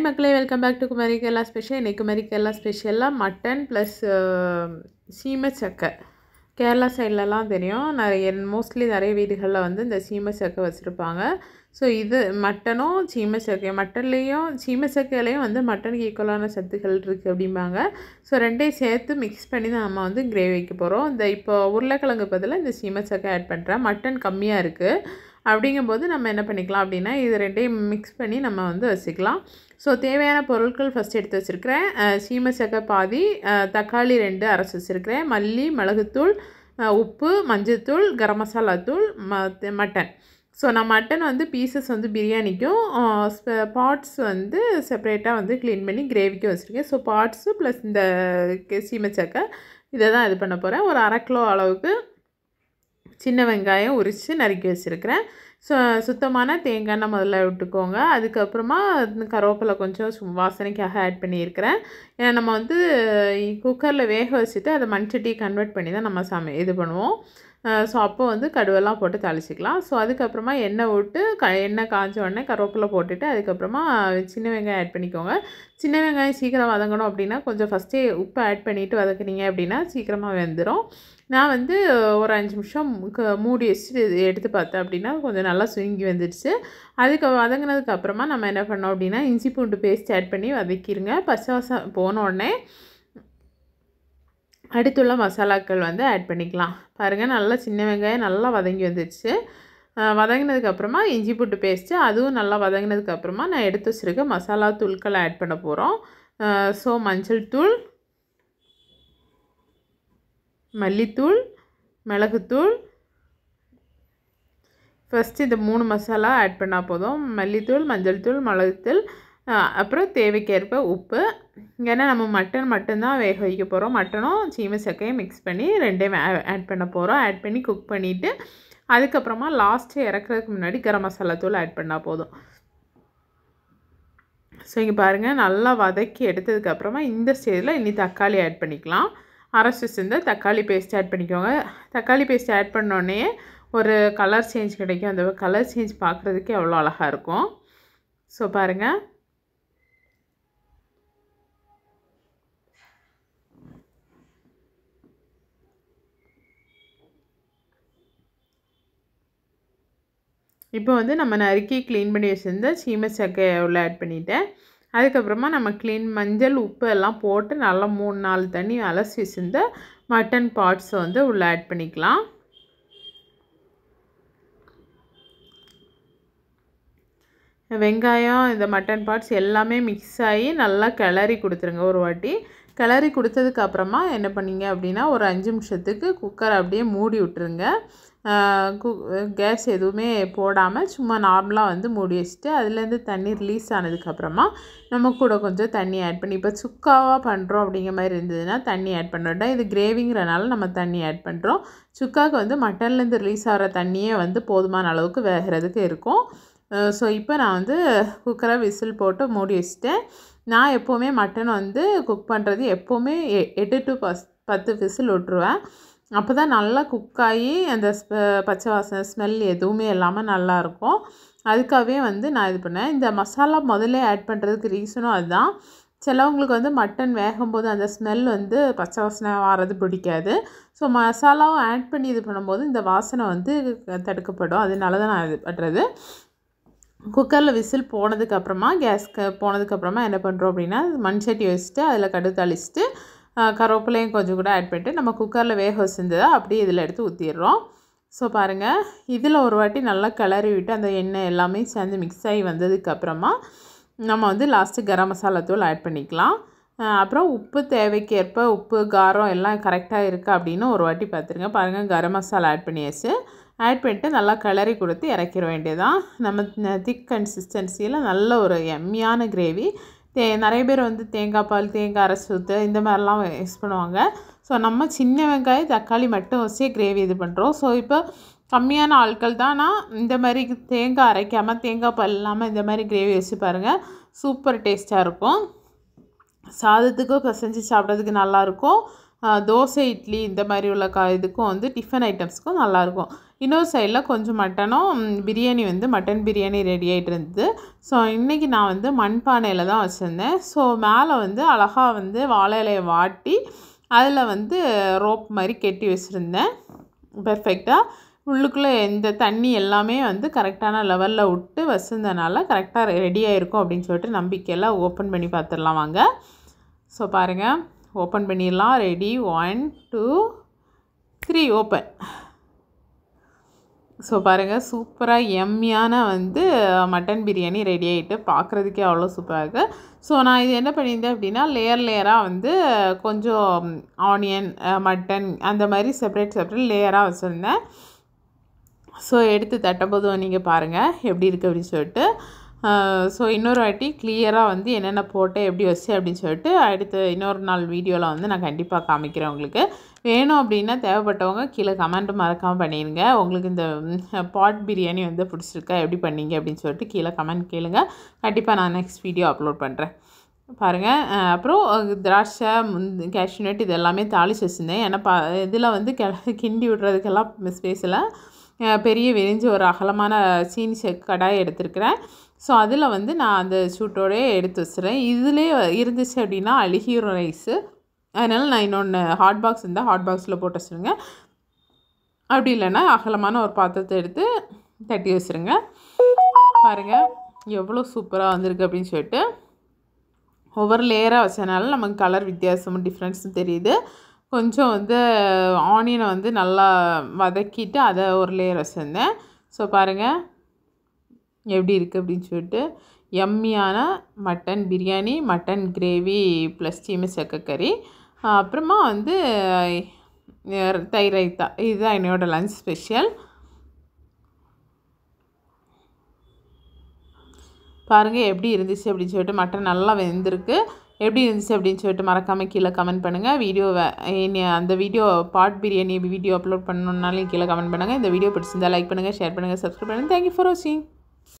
hi மக்களே welcome back to Kumari Kerala special இன்றைக்கு குமரி கேரளா ஸ்பெஷலாக மட்டன் ப்ளஸ் சீமச்சக்கை கேரளா சைட்லலாம் தெரியும் நிறைய மோஸ்ட்லி நிறைய வீடுகளில் வந்து இந்த சீமச்சக்கை வச்சுருப்பாங்க ஸோ இது மட்டனும் சீமச்சக்கை மட்டன்லேயும் சீமச்சக்கையிலையும் வந்து மட்டனுக்கு ஈக்குவலான சத்துக்கள் இருக்குது அப்படிம்பாங்க ஸோ ரெண்டையும் சேர்த்து மிக்ஸ் பண்ணி தான் நம்ம வந்து கிரேவிக்கு போகிறோம் இந்த இப்போ உருளைக்கிழங்கு பதிலாக இந்த சீமச்சக்கை ஆட் பண்ணுறேன் மட்டன் கம்மியாக இருக்குது அப்படிங்கும்போது நம்ம என்ன பண்ணிக்கலாம் அப்படின்னா இது ரெண்டையும் மிக்ஸ் பண்ணி நம்ம வந்து வச்சுக்கலாம் ஸோ தேவையான பொருட்கள் ஃபஸ்ட் எடுத்து வச்சுருக்கிறேன் சீமச்சக்கை பாதி தக்காளி ரெண்டு அரைச்சி வச்சுருக்கிறேன் மல்லி மிளகுத்தூள் உப்பு மஞ்சத்தூள் கரம் மசாலா தூள் மட்டன் ஸோ நான் மட்டன் வந்து பீசஸ் வந்து பிரியாணிக்கும் பார்ட்ஸ் வந்து செப்பரேட்டாக வந்து க்ளீன் பண்ணி கிரேவிக்கும் வச்சுருக்கேன் ஸோ பார்ட்ஸு ப்ளஸ் இந்த சீமச்சக்கை இதை தான் இது பண்ண போகிறேன் ஒரு அரை கிலோ அளவுக்கு சின்ன வெங்காயம் உரித்து நறுக்கி வச்சுருக்கிறேன் ஸோ சுத்தமான தேங்காய் எண்ணெய் முதல்ல விட்டுக்கோங்க அதுக்கப்புறமா கருவேப்பிலை கொஞ்சம் வாசனைக்காக ஆட் பண்ணியிருக்கிறேன் ஏன்னா நம்ம வந்து குக்கரில் வேக வச்சுட்டு அதை மண்சட்டியை கன்வெர்ட் பண்ணி தான் நம்ம சமை இது பண்ணுவோம் ஸோ அப்போ வந்து கடுவெல்லாம் போட்டு தாளிச்சிக்கலாம் ஸோ அதுக்கப்புறமா எண்ணெய் விட்டு க எண்ணெய் காய்ச்ச உடனே கருவேப்பிலை போட்டுட்டு அதுக்கப்புறமா சின்ன வெங்காயம் ஆட் பண்ணிக்கோங்க சின்ன வெங்காயம் சீக்கிரம் வதங்கணும் அப்படின்னா கொஞ்சம் ஃபஸ்ட்டே உப்பு ஆட் பண்ணிவிட்டு வதக்குனீங்க அப்படின்னா சீக்கிரமாக வெந்துடும் நான் வந்து ஒரு அஞ்சு நிமிஷம் மூடி வச்சுட்டு எடுத்து பார்த்தேன் அப்படின்னா கொஞ்சம் நல்லா சுருங்கி வந்துடுச்சு அதுக்கு வதங்கினதுக்கப்புறமா நம்ம என்ன பண்ணோம் அப்படின்னா இஞ்சி பூண்டு பேஸ்ட் ஆட் பண்ணி வதக்கிடுங்க பச்சை வசம் போன உடனே அடுத்துள்ள மசாலாக்கள் வந்து ஆட் பண்ணிக்கலாம் பாருங்கள் நல்லா சின்ன வெங்காயம் நல்லா வதங்கி வந்துடுச்சு வதங்கினதுக்கப்புறமா இஞ்சி புட்டு பேஸ்ட்டு அதுவும் நல்லா வதங்கினதுக்கப்புறமா நான் எடுத்து வச்சுருக்க மசாலா தூள்கள் ஆட் பண்ண போகிறோம் ஸோ மஞ்சள் தூள் மல்லித்தூள் மிளகுத்தூள் ஃபஸ்ட்டு இந்த மூணு மசாலா ஆட் பண்ணால் போதும் மல்லித்தூள் மஞ்சள் தூள் மிளகுத்தூள் அப்புறம் தேவைக்கேற்ப உப்பு ஏன்னா நம்ம மட்டன் மட்டும்தான் வேக வைக்க போகிறோம் மட்டனும் சீமை சக்கையும் மிக்ஸ் பண்ணி ரெண்டையும் ஆட் பண்ண போகிறோம் ஆட் பண்ணி குக் பண்ணிவிட்டு அதுக்கப்புறமா லாஸ்ட்டு இறக்குறதுக்கு முன்னாடி கரம் மசாலா தூள் ஆட் பண்ணால் போதும் ஸோ இங்கே பாருங்கள் நல்லா வதக்கி எடுத்ததுக்கப்புறமா இந்த ஸ்டேஜில் இனி தக்காளி ஆட் பண்ணிக்கலாம் அரைச்சி சேர்ந்தால் தக்காளி பேஸ்ட் ஆட் பண்ணிக்கோங்க தக்காளி பேஸ்ட் ஆட் பண்ணோடனே ஒரு கலர் சேஞ்ச் கிடைக்கும் அந்த கலர் சேஞ்ச் பார்க்குறதுக்கே அவ்வளோ அழகாக இருக்கும் ஸோ பாருங்கள் இப்போ வந்து நம்ம நறுக்கி க்ளீன் பண்ணி வச்சுருந்த சீமை சக்கையை உள்ளே ஆட் பண்ணிவிட்டேன் அதுக்கப்புறமா நம்ம க்ளீன் மஞ்சள் உப்பு எல்லாம் போட்டு நல்லா மூணு நாலு தண்ணி அலசி வச்சுருந்த மட்டன் பார்ட்ஸை வந்து உள்ளே ஆட் பண்ணிக்கலாம் வெங்காயம் இந்த மட்டன் பார்ட்ஸ் எல்லாமே மிக்ஸ் ஆகி நல்லா கிளறி கொடுத்துருங்க ஒரு வாட்டி கிளறி கொடுத்ததுக்கு அப்புறமா என்ன பண்ணிங்க அப்படின்னா ஒரு அஞ்சு நிமிஷத்துக்கு குக்கரை அப்படியே மூடி விட்டுருங்க கு கேஸ் எதுவுமே போடாமல் சும்மா நார்மலாக வந்து மூடி வச்சுட்டு அதுலேருந்து தண்ணி ரிலீஸ் ஆனதுக்கப்புறமா நம்ம கூட கொஞ்சம் தண்ணி ஆட் பண்ணி இப்போ சுக்காவாக பண்ணுறோம் அப்படிங்கிற மாதிரி இருந்ததுன்னா தண்ணி ஆட் பண்ண இது கிரேவிங்கிறனால நம்ம தண்ணி ஆட் பண்ணுறோம் சுக்காவுக்கு வந்து மட்டன்லேருந்து ரிலீஸ் ஆகிற தண்ணியே வந்து போதுமான அளவுக்கு வேகிறதுக்கு இருக்கும் ஸோ இப்போ நான் வந்து குக்கரை விசில் போட்டு மூடி வச்சுட்டேன் நான் எப்போவுமே மட்டன் வந்து குக் பண்ணுறது எப்போவுமே எ எட்டு டு பஸ் பத்து விசில் விட்ருவேன் அப்போ தான் நல்லா குக் ஆகி அந்த பச்சை வாசனை ஸ்மெல் எதுவுமே இல்லாமல் நல்லாயிருக்கும் அதுக்காகவே வந்து நான் இது பண்ணேன் இந்த மசாலா முதலே ஆட் பண்ணுறதுக்கு ரீசனும் அதுதான் சிலவங்களுக்கு வந்து மட்டன் வேகும்போது அந்த ஸ்மெல் வந்து பச்சை வாசனை வாரது பிடிக்காது ஸோ மசாலாவும் ஆட் பண்ணி இது பண்ணும்போது இந்த வாசனை வந்து தடுக்கப்படும் அதனால தான் நான் இது பண்ணுறது குக்கரில் விசில் போனதுக்கப்புறமா கேஸ்க்கு போனதுக்கப்புறமா என்ன பண்ணுறோம் அப்படின்னா மண் சட்டி வச்சுட்டு அதில் கடுகு தளிச்சுட்டு கருவேப்பிலையும் கொஞ்சம் கூட ஆட் பண்ணிட்டு நம்ம குக்கரில் வேக வச்சுருந்ததை அப்படியே இதில் எடுத்து ஊற்றிடுறோம் ஸோ பாருங்கள் இதில் ஒரு வாட்டி நல்லா கிளறி விட்டு அந்த எண்ணெய் எல்லாமே சேர்ந்து மிக்ஸ் ஆகி வந்ததுக்கப்புறமா நம்ம வந்து லாஸ்ட்டு கரம் மசாலா தூள் ஆட் பண்ணிக்கலாம் அப்புறம் உப்பு தேவைக்கு ஏற்ப உப்பு காரம் எல்லாம் கரெக்டாக இருக்குது அப்படின்னு ஒரு வாட்டி பார்த்துருங்க பாருங்கள் கரம் மசாலா ஆட் பண்ணியாச்சு ஆட் பண்ணிட்டு நல்லா கிளறி கொடுத்து இறக்கிற வேண்டியதான் நம்ம திக் கன்சிஸ்டன்சியில் நல்ல ஒரு எம்மியான கிரேவி தே நிறைய பேர் வந்து தேங்காய் பால் தேங்காய் அரை சுத்து இந்த மாதிரிலாம் யூஸ் பண்ணுவாங்க ஸோ நம்ம சின்ன வெங்காயம் தக்காளி மட்டும் வச்சே கிரேவி இது பண்ணுறோம் ஸோ இப்போ கம்மியான ஆட்கள் தான் நான் இந்த மாதிரி தேங்காய் அரைக்காமல் தேங்காய் பால் இல்லாமல் இந்த மாதிரி கிரேவி வச்சு பாருங்கள் சூப்பர் டேஸ்ட்டாக இருக்கும் சாதத்துக்கும் பசஞ்சு சாப்பிட்றதுக்கு நல்லாயிருக்கும் தோசை இட்லி இந்த மாதிரி உள்ள கா இதுக்கும் வந்து டிஃபன் ஐட்டம்ஸ்க்கும் நல்லாயிருக்கும் இன்னொரு சைடில் கொஞ்சம் மட்டனும் பிரியாணி வந்து மட்டன் பிரியாணி ரெடி ஆகிட்டு இருந்தது ஸோ இன்றைக்கி நான் வந்து மண்பானையில் தான் வச்சுருந்தேன் ஸோ மேலே வந்து அழகாக வந்து வாழை இலையை வாட்டி அதில் வந்து ரோப் மாதிரி கெட்டி வச்சுருந்தேன் பெர்ஃபெக்டாக உள்ளுக்குள்ளே இந்த தண்ணி எல்லாமே வந்து கரெக்டான லெவலில் விட்டு வசந்தனால கரெக்டாக ரெடியாக இருக்கும் அப்படின்னு சொல்லிட்டு நம்பிக்கையெல்லாம் ஓப்பன் பண்ணி பார்த்துடலாம் வாங்க ஸோ பாருங்கள் ஓப்பன் பண்ணிடலாம் ready one two three open so பாருங்கள் சூப்பராக எம்மியான வந்து மட்டன் பிரியாணி ரெடி ஆகிட்டு பார்க்குறதுக்கே அவ்வளோ சூப்பராக இருக்குது ஸோ நான் இது என்ன பண்ணியிருந்தேன் அப்படின்னா லேயர் லேயராக வந்து கொஞ்சம் ஆனியன் மட்டன் அந்த மாதிரி செப்பரேட் செப்பரேட் லேயராக வச்சுருந்தேன் ஸோ எடுத்து தட்டபோதும் நீங்கள் பாருங்கள் எப்படி இருக்குது அப்படின்னு சொல்லிட்டு ஸோ இன்னொரு வாட்டி கிளியராக வந்து என்னென்ன போட்டு எப்படி வச்சு அப்படின்னு சொல்லிட்டு அடுத்த இன்னொரு நாள் வீடியோவில் வந்து நான் கண்டிப்பாக காமிக்கிறேன் உங்களுக்கு வேணும் அப்படின்னா தேவைப்பட்டவங்க கீழே கமெண்ட் மறக்காமல் பண்ணிடுங்க உங்களுக்கு இந்த பாட் பிரியாணி வந்து பிடிச்சிருக்கா எப்படி பண்ணீங்க அப்படின்னு சொல்லிட்டு கீழே கமெண்ட் கேளுங்க கண்டிப்பாக நான் நெக்ஸ்ட் வீடியோ அப்லோட் பண்ணுறேன் பாருங்கள் அப்புறம் திராட்சை முந்தி கேஷ்யூநட் இது எல்லாமே தாளிச்சு வச்சுருந்தேன் ஏன்னா பா இதில் வந்து கிண்டி விடுறதுக்கெல்லாம் ஸ்பேஸில் பெரிய விரிஞ்சு ஒரு அகலமான சீனி கடாய் எடுத்துருக்குறேன் ஸோ அதில் வந்து நான் அந்த சூட்டோடே எடுத்து வச்சுறேன் இதிலே இருந்துச்சு அப்படின்னா அழுகிரும் ரைஸு அதனால் நான் இன்னொன்று ஹாட் பாக்ஸ் இருந்தால் ஹாட் பாக்ஸில் போட்டு வச்சுருங்க அப்படி இல்லைன்னா அகலமான ஒரு பாத்திரத்தை எடுத்து தட்டி வச்சுருங்க பாருங்கள் எவ்வளோ சூப்பராக வந்திருக்கு அப்படின்னு சொல்லிட்டு ஒவ்வொரு லேயராக வச்சனால நமக்கு கலர் வித்தியாசமும் டிஃப்ரென்ஸும் தெரியுது கொஞ்சம் வந்து ஆனியனை வந்து நல்லா வதக்கிட்டு அதை ஒரு லேயர் வச்சுருந்தேன் ஸோ பாருங்கள் எப்படி இருக்குது அப்படின்னு சொல்லிட்டு எம்மியான mutton biryani mutton gravy plus சீமை சக்கக்கறி அப்புறமா வந்து தயிர் ரைத்தா இதுதான் என்னோடய லஞ்ச் ஸ்பெஷல் பாருங்கள் எப்படி இருந்துச்சு அப்படின்னு சொல்லிட்டு மட்டன் நல்லா வெந்திருக்கு எப்படி இருந்துச்சு அப்படின்னு சொல்லிட்டு மறக்காமல் கீழே கமெண்ட் பண்ணுங்கள் வீடியோவை அந்த video pot biryani video upload பண்ணணுன்னாலும் கீழே கமெண்ட் பண்ணுங்கள் இந்த வீடியோ பிடிச்சிருந்தா லைக் பண்ணுங்கள் ஷேர் பண்ணுங்கள் சப்ஸ்கிரைப் பண்ணுங்கள் தேங்க்யூ ஃபார் வாட்சிங்